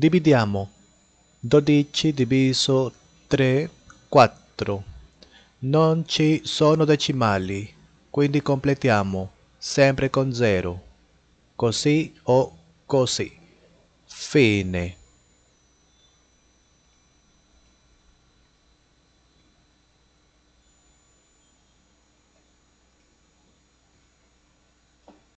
Dividiamo 12 diviso 3, 4. Non ci sono decimali, quindi completiamo sempre con 0. Così o così. Fine.